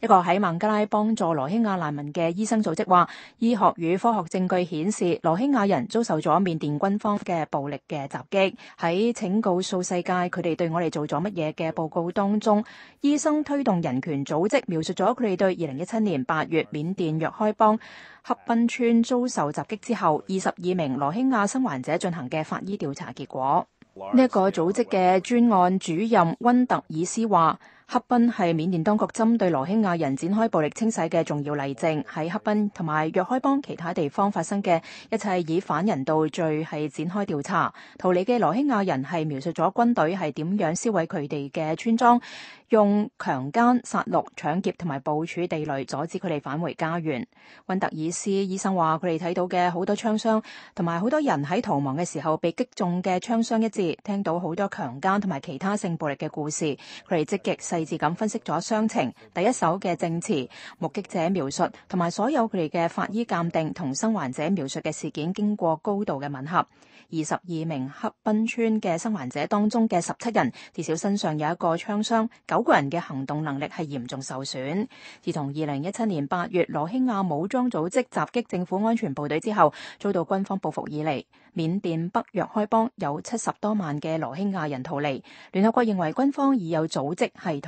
一个喺孟加拉帮助罗兴亚难民嘅医生组织话，医学与科学证据显示罗兴亚人遭受咗缅甸军方嘅暴力嘅袭击。喺请告诉世界佢哋对我哋做咗乜嘢嘅报告当中，医生推动人权组织描述咗佢哋对二零一七年八月缅甸若开邦黑宾村遭受袭击之后，二十二名罗兴亚生还者进行嘅法医调查结果。呢一个组织嘅专案主任温特尔斯话。黑宾系缅甸当局针对罗兴亚人展开暴力清洗嘅重要例证。喺黑宾同埋若开邦其他地方发生嘅一切以反人道罪系展开调查。逃离嘅罗兴亚人系描述咗军队系点样销毁佢哋嘅村庄，用强奸、杀戮、抢劫同埋部署地雷阻止佢哋返回家园。温特尔斯医生话佢哋睇到嘅好多枪伤，同埋好多人喺逃亡嘅时候被击中嘅枪伤一致，听到好多强奸同埋其他性暴力嘅故事。佢哋积极细致咁分析咗傷情、第一手嘅證詞、目擊者描述同埋所有佢哋嘅法醫鑑定同生还者描述嘅事件經過高度嘅吻合。二十二名黑奔村嘅生还者當中嘅十七人至少身上有一個槍傷，九個人嘅行動能力係嚴重受損。自从二零一七年八月羅興亞武裝組織襲擊政府安全部隊之後，遭到軍方報復以嚟，緬甸北約開邦有七十多萬嘅羅興亞人逃離。聯合國認為軍方已有組織统。